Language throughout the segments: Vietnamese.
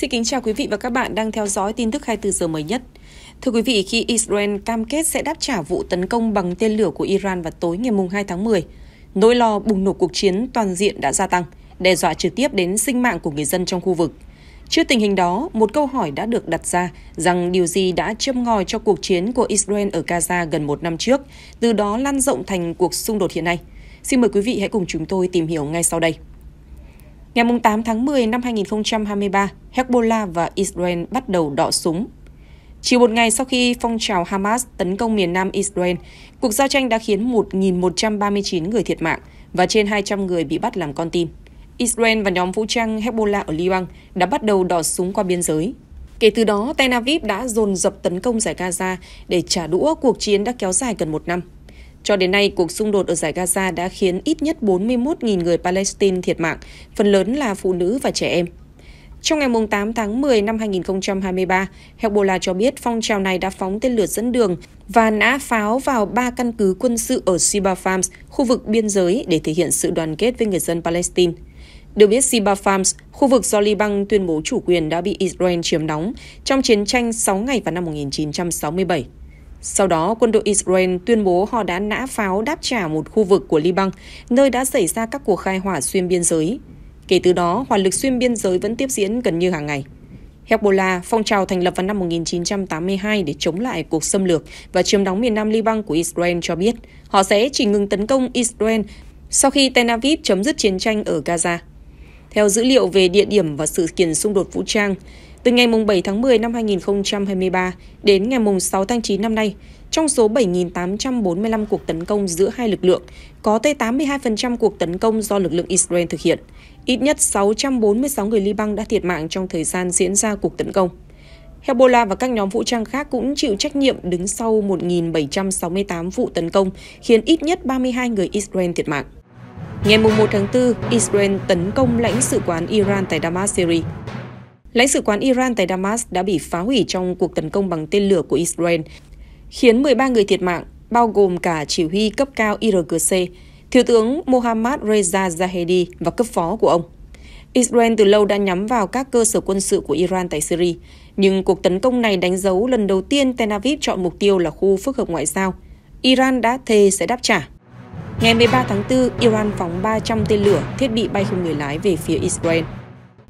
Xin kính chào quý vị và các bạn đang theo dõi tin tức 24 giờ mới nhất. Thưa quý vị, khi Israel cam kết sẽ đáp trả vụ tấn công bằng tên lửa của Iran vào tối ngày 2 tháng 10, nỗi lo bùng nổ cuộc chiến toàn diện đã gia tăng, đe dọa trực tiếp đến sinh mạng của người dân trong khu vực. Trước tình hình đó, một câu hỏi đã được đặt ra rằng điều gì đã châm ngòi cho cuộc chiến của Israel ở Gaza gần một năm trước, từ đó lan rộng thành cuộc xung đột hiện nay. Xin mời quý vị hãy cùng chúng tôi tìm hiểu ngay sau đây. Ngày 8 tháng 10 năm 2023, Hezbollah và Israel bắt đầu đọ súng. Chỉ một ngày sau khi phong trào Hamas tấn công miền nam Israel, cuộc giao tranh đã khiến 1.139 người thiệt mạng và trên 200 người bị bắt làm con tin. Israel và nhóm vũ trang Hezbollah ở Liban đã bắt đầu đọ súng qua biên giới. Kể từ đó, Tel Aviv đã dồn dập tấn công giải Gaza để trả đũa cuộc chiến đã kéo dài gần một năm. Cho đến nay, cuộc xung đột ở giải Gaza đã khiến ít nhất 41.000 người Palestine thiệt mạng, phần lớn là phụ nữ và trẻ em. Trong ngày 8 tháng 10 năm 2023, Hezbollah cho biết phong trào này đã phóng tên lửa dẫn đường và nã pháo vào ba căn cứ quân sự ở Siba Farms, khu vực biên giới để thể hiện sự đoàn kết với người dân Palestine. Được biết, Siba Farms, khu vực do Liban tuyên bố chủ quyền đã bị Israel chiếm đóng trong chiến tranh 6 ngày vào năm 1967. Sau đó, quân đội Israel tuyên bố họ đã nã pháo đáp trả một khu vực của Liban, nơi đã xảy ra các cuộc khai hỏa xuyên biên giới. Kể từ đó, hỏa lực xuyên biên giới vẫn tiếp diễn gần như hàng ngày. Hezbollah, phong trào thành lập vào năm 1982 để chống lại cuộc xâm lược và chiếm đóng miền Nam Liban của Israel cho biết họ sẽ chỉ ngừng tấn công Israel sau khi Tel Aviv chấm dứt chiến tranh ở Gaza. Theo dữ liệu về địa điểm và sự kiện xung đột vũ trang, từ ngày 7 tháng 10 năm 2023 đến ngày 6 tháng 9 năm nay, trong số 7.845 cuộc tấn công giữa hai lực lượng, có tới 82% cuộc tấn công do lực lượng Israel thực hiện. Ít nhất 646 người Liban đã thiệt mạng trong thời gian diễn ra cuộc tấn công. Hezbollah và các nhóm vũ trang khác cũng chịu trách nhiệm đứng sau 1.768 vụ tấn công, khiến ít nhất 32 người Israel thiệt mạng. Ngày 1 tháng 4, Israel tấn công lãnh sự quán Iran tại Damascus. Syria. Lãnh sự quán Iran tại Damas đã bị phá hủy trong cuộc tấn công bằng tên lửa của Israel, khiến 13 người thiệt mạng, bao gồm cả chỉ huy cấp cao IRGC, Thiếu tướng Mohammad Reza Zahedi và cấp phó của ông. Israel từ lâu đã nhắm vào các cơ sở quân sự của Iran tại Syria, nhưng cuộc tấn công này đánh dấu lần đầu tiên Tel Aviv chọn mục tiêu là khu phức hợp ngoại giao. Iran đã thề sẽ đáp trả. Ngày 13 tháng 4, Iran phóng 300 tên lửa, thiết bị bay không người lái về phía Israel.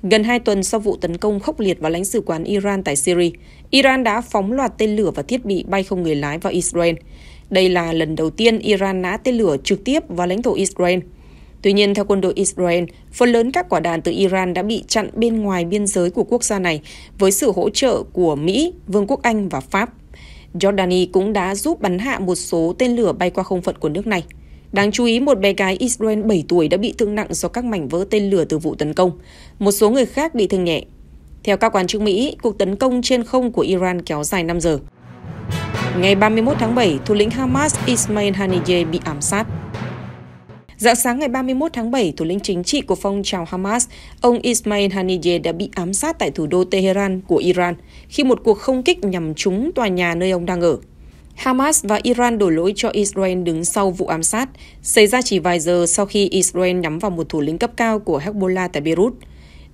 Gần hai tuần sau vụ tấn công khốc liệt vào lãnh sự quán Iran tại Syria, Iran đã phóng loạt tên lửa và thiết bị bay không người lái vào Israel. Đây là lần đầu tiên Iran nã tên lửa trực tiếp vào lãnh thổ Israel. Tuy nhiên, theo quân đội Israel, phần lớn các quả đạn từ Iran đã bị chặn bên ngoài biên giới của quốc gia này với sự hỗ trợ của Mỹ, Vương quốc Anh và Pháp. Jordani cũng đã giúp bắn hạ một số tên lửa bay qua không phận của nước này. Đáng chú ý, một bé gái Israel 7 tuổi đã bị thương nặng do các mảnh vỡ tên lửa từ vụ tấn công. Một số người khác bị thương nhẹ. Theo các quan chức Mỹ, cuộc tấn công trên không của Iran kéo dài 5 giờ. Ngày 31 tháng 7, thủ lĩnh Hamas Ismail Haniyeh bị ám sát. Dạng sáng ngày 31 tháng 7, thủ lĩnh chính trị của phong trào Hamas, ông Ismail Haniyeh đã bị ám sát tại thủ đô Tehran của Iran khi một cuộc không kích nhằm trúng tòa nhà nơi ông đang ở. Hamas và Iran đổ lỗi cho Israel đứng sau vụ ám sát, xảy ra chỉ vài giờ sau khi Israel nhắm vào một thủ lĩnh cấp cao của Hezbollah tại Beirut.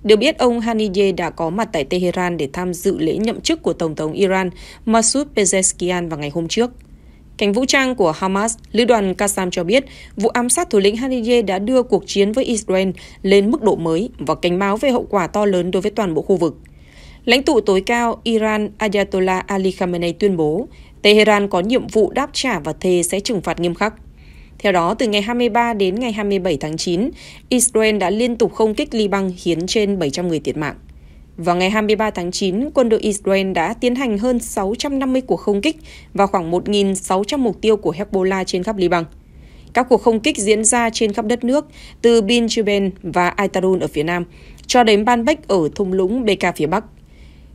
Được biết, ông Hanijeh đã có mặt tại Tehran để tham dự lễ nhậm chức của Tổng thống Iran Masoud Pezeshkian vào ngày hôm trước. Cánh vũ trang của Hamas, lữ đoàn Qassam cho biết, vụ ám sát thủ lĩnh Hanijeh đã đưa cuộc chiến với Israel lên mức độ mới và cảnh báo về hậu quả to lớn đối với toàn bộ khu vực. Lãnh tụ tối cao Iran Ayatollah Ali Khamenei tuyên bố Tehran có nhiệm vụ đáp trả và thề sẽ trừng phạt nghiêm khắc. Theo đó, từ ngày 23 đến ngày 27 tháng 9, Israel đã liên tục không kích Liban khiến trên 700 người thiệt mạng. Vào ngày 23 tháng 9, quân đội Israel đã tiến hành hơn 650 cuộc không kích và khoảng 1.600 mục tiêu của Hezbollah trên khắp Liban. Các cuộc không kích diễn ra trên khắp đất nước, từ Bin Chuben và Aitarun ở phía nam, cho đến Banbek ở thung lũng Beka phía bắc.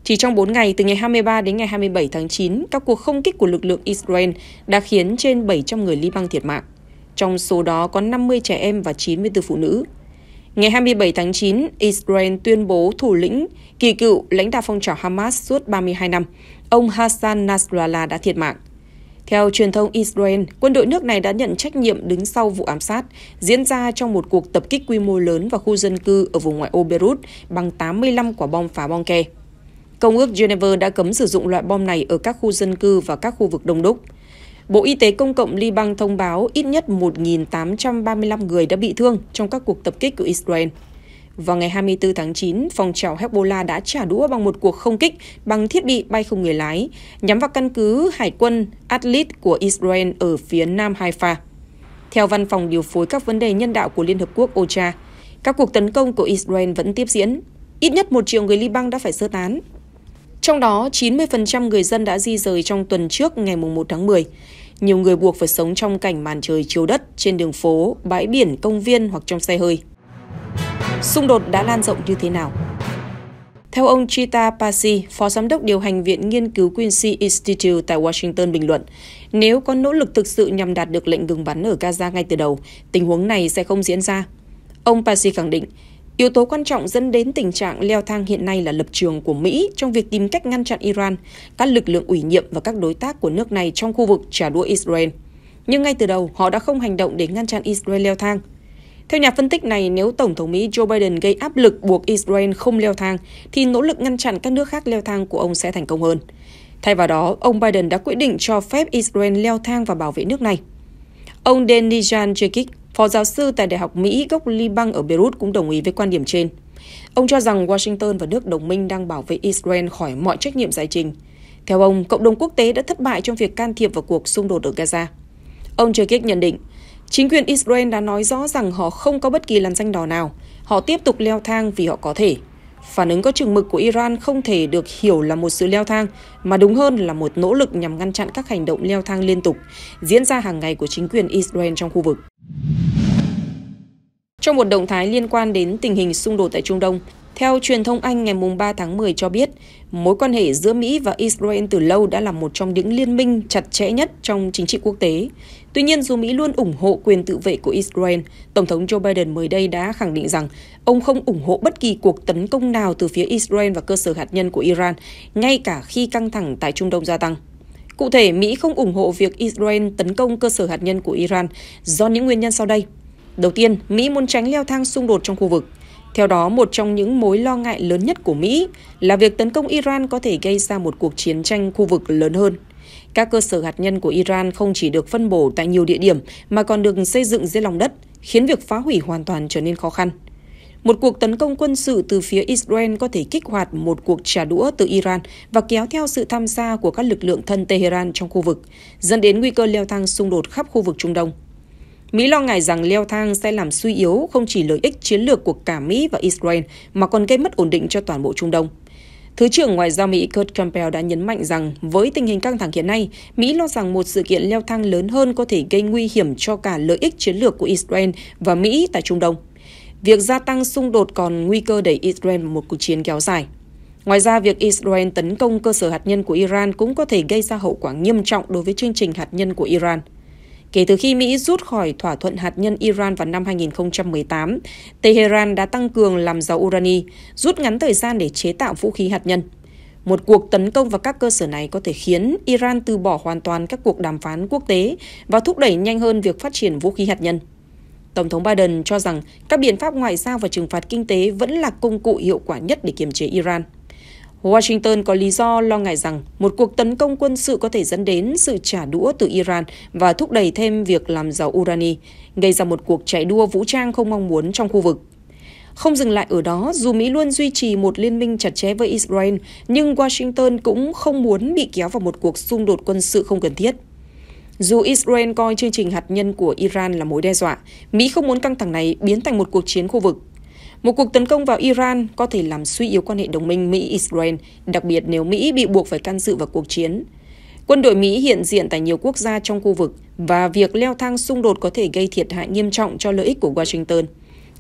Chỉ trong 4 ngày, từ ngày 23 đến ngày 27 tháng 9, các cuộc không kích của lực lượng Israel đã khiến trên 700 người Liban thiệt mạng. Trong số đó có 50 trẻ em và 94 phụ nữ. Ngày 27 tháng 9, Israel tuyên bố thủ lĩnh kỳ cựu lãnh đạo phong trào Hamas suốt 32 năm, ông Hassan Nasrallah đã thiệt mạng. Theo truyền thông Israel, quân đội nước này đã nhận trách nhiệm đứng sau vụ ám sát diễn ra trong một cuộc tập kích quy mô lớn vào khu dân cư ở vùng ngoại ô Beirut bằng 85 quả bom phá bom ke. Công ước Geneva đã cấm sử dụng loại bom này ở các khu dân cư và các khu vực đông đúc. Bộ Y tế Công cộng Liban thông báo ít nhất 1.835 người đã bị thương trong các cuộc tập kích của Israel. Vào ngày 24 tháng 9, phòng trào Hezbollah đã trả đũa bằng một cuộc không kích bằng thiết bị bay không người lái, nhắm vào căn cứ hải quân Atlit của Israel ở phía nam Haifa. Theo Văn phòng Điều phối các vấn đề nhân đạo của Liên Hợp Quốc OCHA, các cuộc tấn công của Israel vẫn tiếp diễn. Ít nhất một triệu người Liban đã phải sơ tán trong đó, 90% người dân đã di rời trong tuần trước ngày 1 tháng 10. Nhiều người buộc phải sống trong cảnh màn trời chiếu đất trên đường phố, bãi biển, công viên hoặc trong xe hơi. Xung đột đã lan rộng như thế nào? Theo ông Chita Pasi, Phó Giám đốc điều hành Viện Nghiên cứu Quincy Institute tại Washington bình luận, nếu có nỗ lực thực sự nhằm đạt được lệnh ngừng bắn ở Gaza ngay từ đầu, tình huống này sẽ không diễn ra. Ông Pasi khẳng định, Yếu tố quan trọng dẫn đến tình trạng leo thang hiện nay là lập trường của Mỹ trong việc tìm cách ngăn chặn Iran, các lực lượng ủy nhiệm và các đối tác của nước này trong khu vực trả đũa Israel. Nhưng ngay từ đầu, họ đã không hành động để ngăn chặn Israel leo thang. Theo nhà phân tích này, nếu Tổng thống Mỹ Joe Biden gây áp lực buộc Israel không leo thang, thì nỗ lực ngăn chặn các nước khác leo thang của ông sẽ thành công hơn. Thay vào đó, ông Biden đã quyết định cho phép Israel leo thang và bảo vệ nước này. Ông Denijan Jekic, Phó giáo sư tại Đại học Mỹ gốc Liban ở Beirut cũng đồng ý với quan điểm trên. Ông cho rằng Washington và nước đồng minh đang bảo vệ Israel khỏi mọi trách nhiệm giải trình. Theo ông, cộng đồng quốc tế đã thất bại trong việc can thiệp vào cuộc xung đột ở Gaza. Ông Cherkik nhận định, chính quyền Israel đã nói rõ rằng họ không có bất kỳ làn danh đỏ nào, họ tiếp tục leo thang vì họ có thể. Phản ứng có chừng mực của Iran không thể được hiểu là một sự leo thang, mà đúng hơn là một nỗ lực nhằm ngăn chặn các hành động leo thang liên tục diễn ra hàng ngày của chính quyền Israel trong khu vực. Trong một động thái liên quan đến tình hình xung đột tại Trung Đông, theo truyền thông Anh ngày 3 tháng 10 cho biết, mối quan hệ giữa Mỹ và Israel từ lâu đã là một trong những liên minh chặt chẽ nhất trong chính trị quốc tế. Tuy nhiên, dù Mỹ luôn ủng hộ quyền tự vệ của Israel, Tổng thống Joe Biden mới đây đã khẳng định rằng ông không ủng hộ bất kỳ cuộc tấn công nào từ phía Israel và cơ sở hạt nhân của Iran, ngay cả khi căng thẳng tại Trung Đông gia tăng. Cụ thể, Mỹ không ủng hộ việc Israel tấn công cơ sở hạt nhân của Iran do những nguyên nhân sau đây – Đầu tiên, Mỹ muốn tránh leo thang xung đột trong khu vực. Theo đó, một trong những mối lo ngại lớn nhất của Mỹ là việc tấn công Iran có thể gây ra một cuộc chiến tranh khu vực lớn hơn. Các cơ sở hạt nhân của Iran không chỉ được phân bổ tại nhiều địa điểm mà còn được xây dựng dưới lòng đất, khiến việc phá hủy hoàn toàn trở nên khó khăn. Một cuộc tấn công quân sự từ phía Israel có thể kích hoạt một cuộc trả đũa từ Iran và kéo theo sự tham gia của các lực lượng thân Tehran trong khu vực, dẫn đến nguy cơ leo thang xung đột khắp khu vực Trung Đông. Mỹ lo ngại rằng leo thang sẽ làm suy yếu không chỉ lợi ích chiến lược của cả Mỹ và Israel mà còn gây mất ổn định cho toàn bộ Trung Đông. Thứ trưởng Ngoại giao Mỹ Kurt Campbell đã nhấn mạnh rằng với tình hình căng thẳng hiện nay, Mỹ lo rằng một sự kiện leo thang lớn hơn có thể gây nguy hiểm cho cả lợi ích chiến lược của Israel và Mỹ tại Trung Đông. Việc gia tăng xung đột còn nguy cơ đẩy Israel vào một cuộc chiến kéo dài. Ngoài ra, việc Israel tấn công cơ sở hạt nhân của Iran cũng có thể gây ra hậu quả nghiêm trọng đối với chương trình hạt nhân của Iran. Kể từ khi Mỹ rút khỏi thỏa thuận hạt nhân Iran vào năm 2018, Tehran đã tăng cường làm giàu urani, rút ngắn thời gian để chế tạo vũ khí hạt nhân. Một cuộc tấn công vào các cơ sở này có thể khiến Iran từ bỏ hoàn toàn các cuộc đàm phán quốc tế và thúc đẩy nhanh hơn việc phát triển vũ khí hạt nhân. Tổng thống Biden cho rằng các biện pháp ngoại giao và trừng phạt kinh tế vẫn là công cụ hiệu quả nhất để kiềm chế Iran. Washington có lý do lo ngại rằng một cuộc tấn công quân sự có thể dẫn đến sự trả đũa từ Iran và thúc đẩy thêm việc làm giàu urani, gây ra một cuộc chạy đua vũ trang không mong muốn trong khu vực. Không dừng lại ở đó, dù Mỹ luôn duy trì một liên minh chặt chẽ với Israel, nhưng Washington cũng không muốn bị kéo vào một cuộc xung đột quân sự không cần thiết. Dù Israel coi chương trình hạt nhân của Iran là mối đe dọa, Mỹ không muốn căng thẳng này biến thành một cuộc chiến khu vực. Một cuộc tấn công vào Iran có thể làm suy yếu quan hệ đồng minh Mỹ-Israel, đặc biệt nếu Mỹ bị buộc phải can dự vào cuộc chiến. Quân đội Mỹ hiện diện tại nhiều quốc gia trong khu vực và việc leo thang xung đột có thể gây thiệt hại nghiêm trọng cho lợi ích của Washington.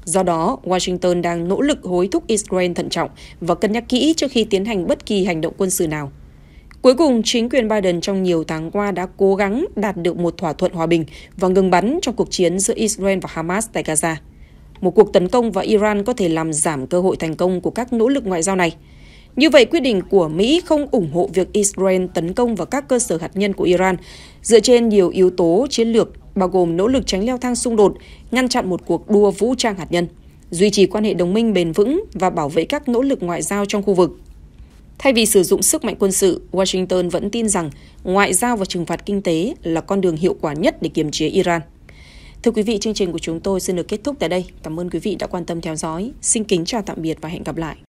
Do đó, Washington đang nỗ lực hối thúc Israel thận trọng và cân nhắc kỹ trước khi tiến hành bất kỳ hành động quân sự nào. Cuối cùng, chính quyền Biden trong nhiều tháng qua đã cố gắng đạt được một thỏa thuận hòa bình và ngừng bắn trong cuộc chiến giữa Israel và Hamas tại Gaza một cuộc tấn công vào Iran có thể làm giảm cơ hội thành công của các nỗ lực ngoại giao này. Như vậy, quyết định của Mỹ không ủng hộ việc Israel tấn công vào các cơ sở hạt nhân của Iran dựa trên nhiều yếu tố chiến lược bao gồm nỗ lực tránh leo thang xung đột, ngăn chặn một cuộc đua vũ trang hạt nhân, duy trì quan hệ đồng minh bền vững và bảo vệ các nỗ lực ngoại giao trong khu vực. Thay vì sử dụng sức mạnh quân sự, Washington vẫn tin rằng ngoại giao và trừng phạt kinh tế là con đường hiệu quả nhất để kiềm chế Iran. Thưa quý vị, chương trình của chúng tôi xin được kết thúc tại đây. Cảm ơn quý vị đã quan tâm theo dõi. Xin kính chào tạm biệt và hẹn gặp lại.